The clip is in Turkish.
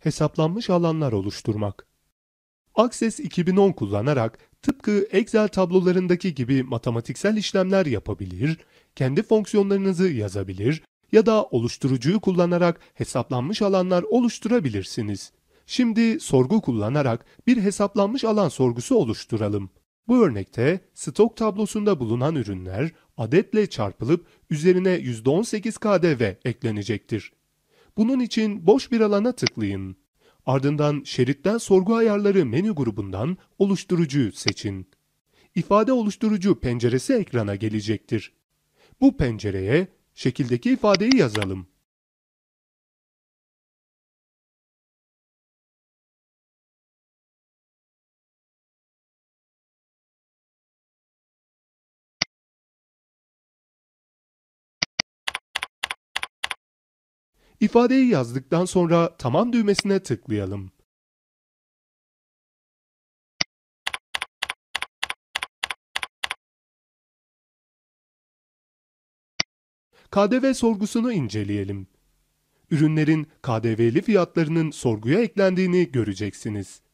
hesaplanmış alanlar oluşturmak. Access 2010 kullanarak tıpkı Excel tablolarındaki gibi matematiksel işlemler yapabilir, kendi fonksiyonlarınızı yazabilir ya da oluşturucuyu kullanarak hesaplanmış alanlar oluşturabilirsiniz. Şimdi sorgu kullanarak bir hesaplanmış alan sorgusu oluşturalım. Bu örnekte stok tablosunda bulunan ürünler adetle çarpılıp üzerine %18 KDV eklenecektir. Bunun için boş bir alana tıklayın. Ardından şeritten sorgu ayarları menü grubundan Oluşturucu seçin. İfade oluşturucu penceresi ekrana gelecektir. Bu pencereye şekildeki ifadeyi yazalım. İfadeyi yazdıktan sonra tamam düğmesine tıklayalım. KDV sorgusunu inceleyelim. Ürünlerin KDV'li fiyatlarının sorguya eklendiğini göreceksiniz.